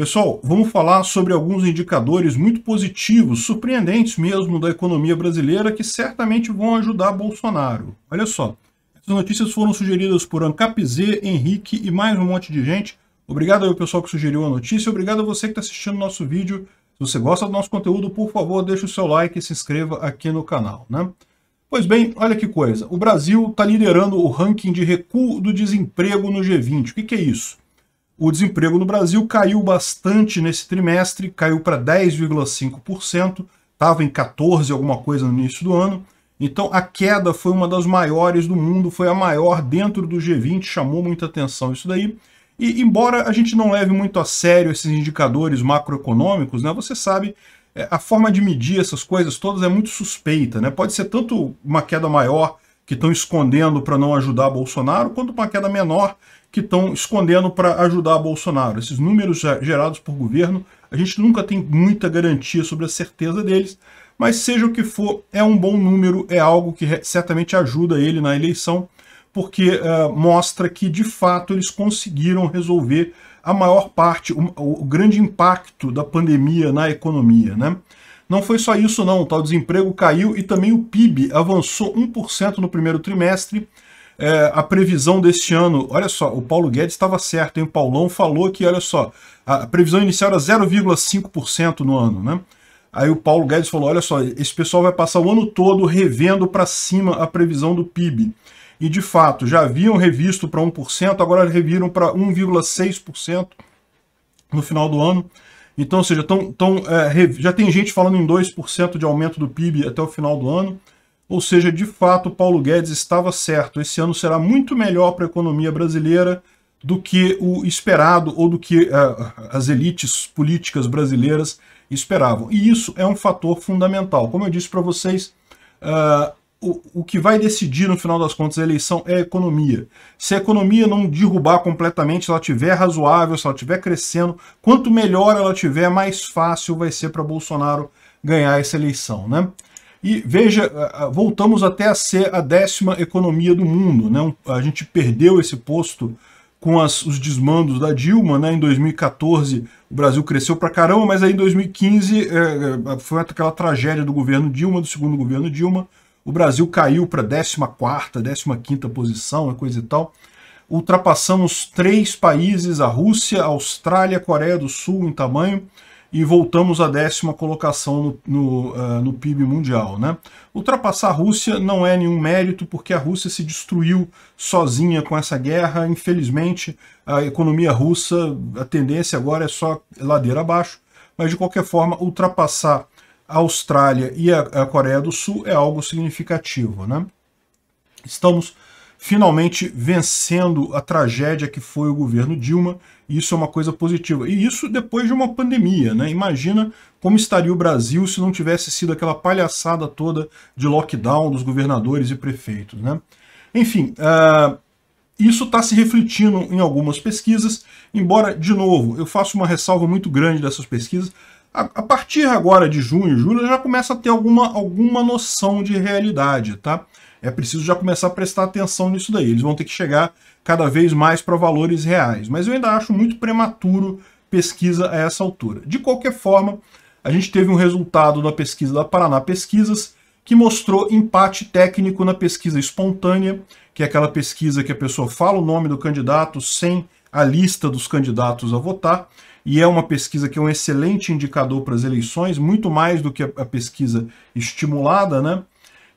Pessoal, vamos falar sobre alguns indicadores muito positivos, surpreendentes mesmo, da economia brasileira, que certamente vão ajudar Bolsonaro. Olha só, essas notícias foram sugeridas por AncapZ, Henrique e mais um monte de gente. Obrigado ao pessoal que sugeriu a notícia, obrigado a você que está assistindo nosso vídeo. Se você gosta do nosso conteúdo, por favor, deixe o seu like e se inscreva aqui no canal. Né? Pois bem, olha que coisa, o Brasil está liderando o ranking de recuo do desemprego no G20. O que, que é isso? O desemprego no Brasil caiu bastante nesse trimestre, caiu para 10,5%, estava em 14 alguma coisa no início do ano. Então a queda foi uma das maiores do mundo, foi a maior dentro do G20, chamou muita atenção isso daí. E embora a gente não leve muito a sério esses indicadores macroeconômicos, né, você sabe, é, a forma de medir essas coisas todas é muito suspeita, né? Pode ser tanto uma queda maior que estão escondendo para não ajudar Bolsonaro, quanto uma queda menor que estão escondendo para ajudar Bolsonaro. Esses números gerados por governo, a gente nunca tem muita garantia sobre a certeza deles, mas seja o que for, é um bom número, é algo que certamente ajuda ele na eleição, porque uh, mostra que, de fato, eles conseguiram resolver a maior parte, o, o grande impacto da pandemia na economia. Né? Não foi só isso não, tá? o desemprego caiu e também o PIB avançou 1% no primeiro trimestre. É, a previsão deste ano, olha só, o Paulo Guedes estava certo, hein? o Paulão falou que, olha só, a previsão inicial era 0,5% no ano, né? Aí o Paulo Guedes falou, olha só, esse pessoal vai passar o ano todo revendo para cima a previsão do PIB. E de fato, já haviam revisto para 1%, agora reviram para 1,6% no final do ano. Então, ou seja, tão, tão, é, já tem gente falando em 2% de aumento do PIB até o final do ano. Ou seja, de fato, Paulo Guedes estava certo. Esse ano será muito melhor para a economia brasileira do que o esperado ou do que uh, as elites políticas brasileiras esperavam. E isso é um fator fundamental. Como eu disse para vocês, é, o, o que vai decidir, no final das contas, a eleição é a economia. Se a economia não derrubar completamente, se ela estiver razoável, se ela estiver crescendo, quanto melhor ela tiver, mais fácil vai ser para Bolsonaro ganhar essa eleição. Né? E veja, voltamos até a ser a décima economia do mundo. Né? A gente perdeu esse posto com as, os desmandos da Dilma, né? Em 2014 o Brasil cresceu pra caramba, mas aí em 2015 é, é, foi aquela tragédia do governo Dilma, do segundo governo Dilma, o Brasil caiu para 14 15ª posição, coisa e tal. Ultrapassamos três países, a Rússia, a Austrália, a Coreia do Sul em tamanho, e voltamos à décima colocação no, no, uh, no PIB mundial. Né? Ultrapassar a Rússia não é nenhum mérito, porque a Rússia se destruiu sozinha com essa guerra. Infelizmente, a economia russa, a tendência agora é só ladeira abaixo. Mas, de qualquer forma, ultrapassar a Austrália e a, a Coreia do Sul é algo significativo. Né? Estamos finalmente vencendo a tragédia que foi o governo Dilma, e isso é uma coisa positiva. E isso depois de uma pandemia, né? Imagina como estaria o Brasil se não tivesse sido aquela palhaçada toda de lockdown dos governadores e prefeitos, né? Enfim, uh, isso está se refletindo em algumas pesquisas, embora, de novo, eu faço uma ressalva muito grande dessas pesquisas, a, a partir agora de junho, julho, já começa a ter alguma, alguma noção de realidade, tá? É preciso já começar a prestar atenção nisso daí. Eles vão ter que chegar cada vez mais para valores reais. Mas eu ainda acho muito prematuro pesquisa a essa altura. De qualquer forma, a gente teve um resultado da pesquisa da Paraná Pesquisas que mostrou empate técnico na pesquisa espontânea, que é aquela pesquisa que a pessoa fala o nome do candidato sem a lista dos candidatos a votar, e é uma pesquisa que é um excelente indicador para as eleições, muito mais do que a, pesquisa estimulada, né?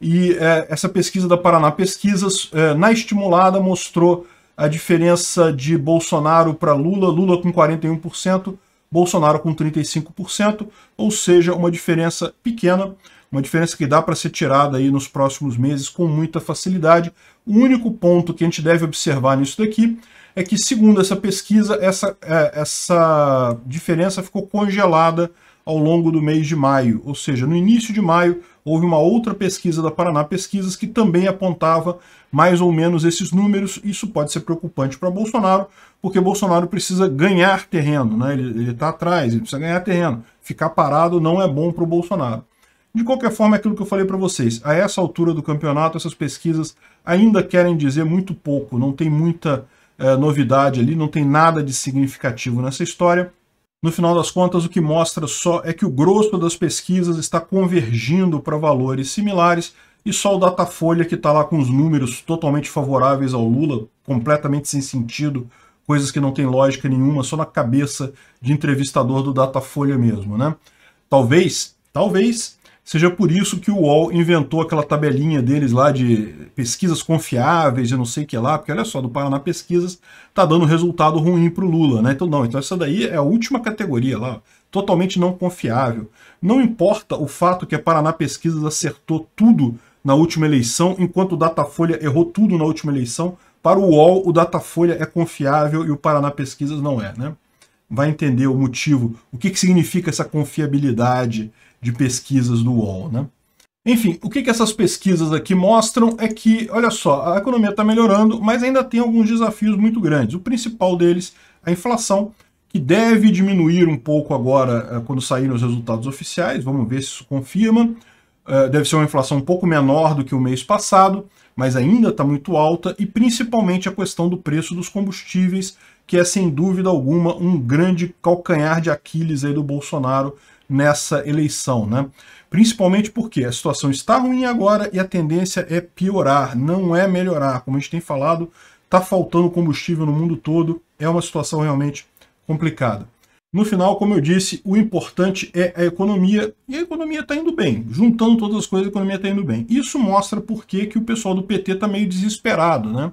E é, essa pesquisa da Paraná Pesquisas, é, na estimulada, mostrou a diferença de Bolsonaro para Lula, Lula com 41%, Bolsonaro com 35%, ou seja, uma diferença pequena, uma diferença que dá para ser tirada aí nos próximos meses com muita facilidade. O único ponto que a gente deve observar nisso daqui é que, segundo essa pesquisa, essa, é, essa diferença ficou congelada ao longo do mês de maio. Ou seja, no início de maio, houve uma outra pesquisa da Paraná Pesquisas que também apontava mais ou menos esses números. Isso pode ser preocupante para Bolsonaro, porque Bolsonaro precisa ganhar terreno, né? ele está atrás, ele precisa ganhar terreno. Ficar parado não é bom para o Bolsonaro. De qualquer forma, é aquilo que eu falei para vocês. A essa altura do campeonato, essas pesquisas ainda querem dizer muito pouco, não tem muita é, novidade ali, não tem nada de significativo nessa história. No final das contas, o que mostra só é que o grosso das pesquisas está convergindo para valores similares e só o Datafolha que está lá com os números totalmente favoráveis ao Lula, completamente sem sentido, coisas que não tem lógica nenhuma, só na cabeça de entrevistador do Datafolha mesmo, né? Talvez, talvez Seja por isso que o UOL inventou aquela tabelinha deles lá de pesquisas confiáveis e não sei o que lá, porque olha só, do Paraná Pesquisas tá dando resultado ruim para o Lula, né? Então não, então essa daí é a última categoria lá, totalmente não confiável. Não importa o fato que a Paraná Pesquisas acertou tudo na última eleição, enquanto o Datafolha errou tudo na última eleição, para o UOL o Datafolha é confiável e o Paraná Pesquisas não é, né? Vai entender o motivo, o que, que significa essa confiabilidade, de pesquisas do UOL. Né? Enfim, o que, que essas pesquisas aqui mostram é que, olha só, a economia está melhorando, mas ainda tem alguns desafios muito grandes. O principal deles, a inflação, que deve diminuir um pouco agora eh, quando saírem os resultados oficiais, vamos ver se isso confirma. Eh, deve ser uma inflação um pouco menor do que o mês passado, mas ainda está muito alta, e principalmente a questão do preço dos combustíveis, que é sem dúvida alguma um grande calcanhar de Aquiles aí do Bolsonaro nessa eleição, né? Principalmente porque a situação está ruim agora e a tendência é piorar, não é melhorar. Como a gente tem falado, está faltando combustível no mundo todo, é uma situação realmente complicada. No final, como eu disse, o importante é a economia, e a economia está indo bem. Juntando todas as coisas, a economia está indo bem. Isso mostra por que o pessoal do PT está meio desesperado, né?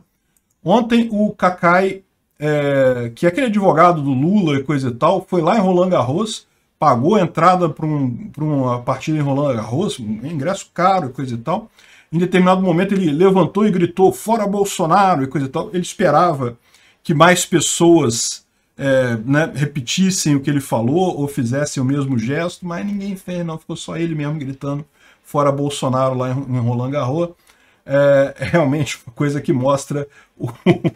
Ontem o Kakai é, que aquele advogado do Lula e coisa e tal foi lá em Roland Garros, pagou a entrada para um, uma partida em Roland Garros, um ingresso caro e coisa e tal. Em determinado momento ele levantou e gritou fora Bolsonaro e coisa e tal. Ele esperava que mais pessoas é, né, repetissem o que ele falou ou fizessem o mesmo gesto, mas ninguém fez, não. Ficou só ele mesmo gritando fora Bolsonaro lá em Roland Garros. É, é realmente uma coisa que mostra o,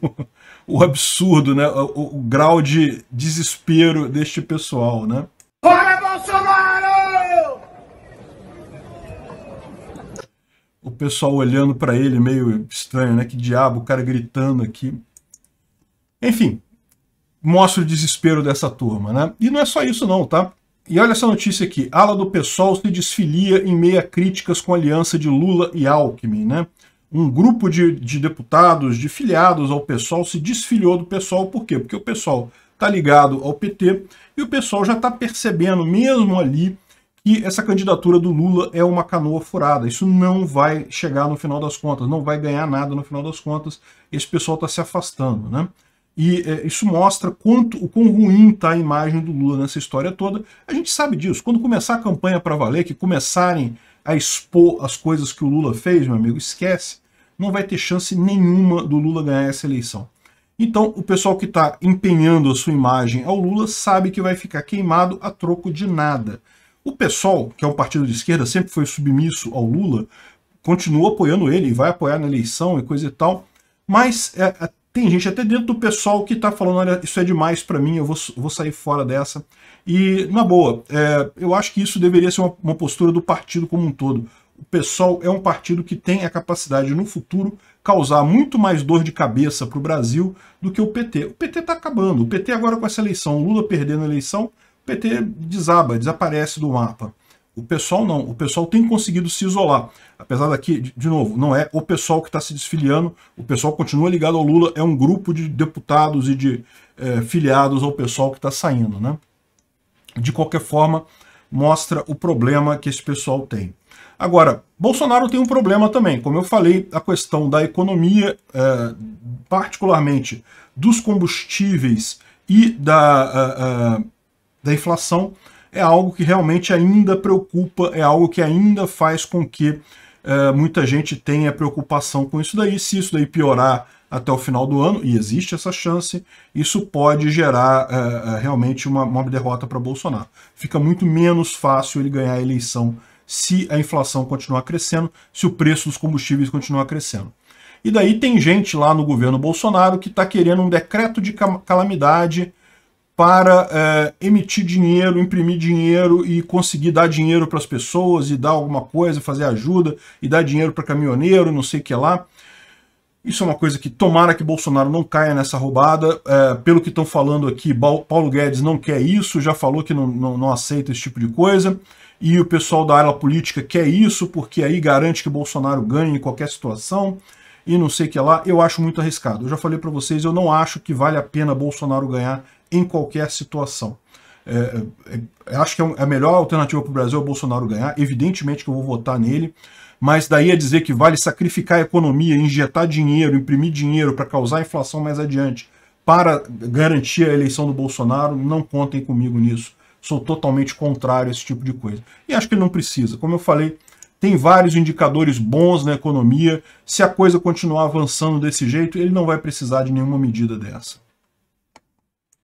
o absurdo, né? O, o, grau de desespero deste pessoal, né? Bora, Bolsonaro! O pessoal olhando para ele meio estranho, né? Que diabo, o cara gritando aqui. Enfim, mostra o desespero dessa turma, né? E não é só isso não, tá? E olha essa notícia aqui. Ala do PSOL se desfilia em meia críticas com aliança de Lula e Alckmin, né? Um grupo de, de deputados, de filiados ao PSOL, se desfiliou do PSOL. Por quê? Porque o PSOL está ligado ao PT e o PSOL já está percebendo, mesmo ali, que essa candidatura do Lula é uma canoa furada. Isso não vai chegar no final das contas, não vai ganhar nada no final das contas. Esse pessoal está se afastando, né? E é, isso mostra quanto, o quão ruim está a imagem do Lula nessa história toda. A gente sabe disso. Quando começar a campanha para valer, que começarem a expor as coisas que o Lula fez, meu amigo, esquece. Não vai ter chance nenhuma do Lula ganhar essa eleição. Então, o pessoal que está empenhando a sua imagem ao Lula sabe que vai ficar queimado a troco de nada. O PSOL, que é um partido de esquerda, sempre foi submisso ao Lula, continua apoiando ele vai apoiar na eleição e coisa e tal, mas é, é tem gente até dentro do pessoal que está falando, olha, isso é demais para mim, eu vou, vou sair fora dessa. E, na boa, é, eu acho que isso deveria ser uma, uma postura do partido como um todo. O pessoal é um partido que tem a capacidade no futuro causar muito mais dor de cabeça para o Brasil do que o PT. O PT está acabando. O PT agora com essa eleição, o Lula perdendo a eleição, o PT desaba, desaparece do mapa. O pessoal não, o pessoal tem conseguido se isolar. Apesar daqui, de novo, não é o pessoal que está se desfiliando, o pessoal continua ligado ao Lula, é um grupo de deputados e de é, filiados ao pessoal que está saindo. Né? De qualquer forma, mostra o problema que esse pessoal tem. Agora, Bolsonaro tem um problema também. Como eu falei, a questão da economia, é, particularmente dos combustíveis e da, a, é, a, é, da inflação, é algo que realmente ainda preocupa, é algo que ainda faz com que é, muita gente tenha preocupação com isso daí. Se isso daí piorar até o final do ano, e existe essa chance, isso pode gerar é, realmente uma, uma derrota para Bolsonaro. Fica muito menos fácil ele ganhar a eleição se a inflação continuar crescendo, se o preço dos combustíveis continuar crescendo. E daí tem gente lá no governo Bolsonaro que está querendo um decreto de calamidade para é, emitir dinheiro, imprimir dinheiro e conseguir dar dinheiro para as pessoas e dar alguma coisa, fazer ajuda e dar dinheiro para caminhoneiro, não sei o que lá. Isso é uma coisa que tomara que Bolsonaro não caia nessa roubada. É, pelo que estão falando aqui, Paulo Guedes não quer isso, já falou que não, não, não, aceita esse tipo de coisa. E o pessoal da ala política quer isso, porque aí garante que Bolsonaro ganhe em qualquer situação. E não sei o que lá, eu acho muito arriscado. Eu já falei para vocês, eu não acho que vale a pena Bolsonaro ganhar em qualquer situação. É, é, é acho que é, é a melhor alternativa para o Brasil é o Bolsonaro ganhar. Evidentemente que eu vou votar nele, mas daí a dizer que vale sacrificar a economia, injetar dinheiro, imprimir dinheiro para causar inflação mais adiante, para garantir a eleição do Bolsonaro, não contem comigo nisso. Sou totalmente contrário a esse tipo de coisa. E acho que ele não precisa. Como eu falei, tem vários indicadores bons na economia. Se a coisa continuar avançando desse jeito, ele não vai precisar de nenhuma medida dessa.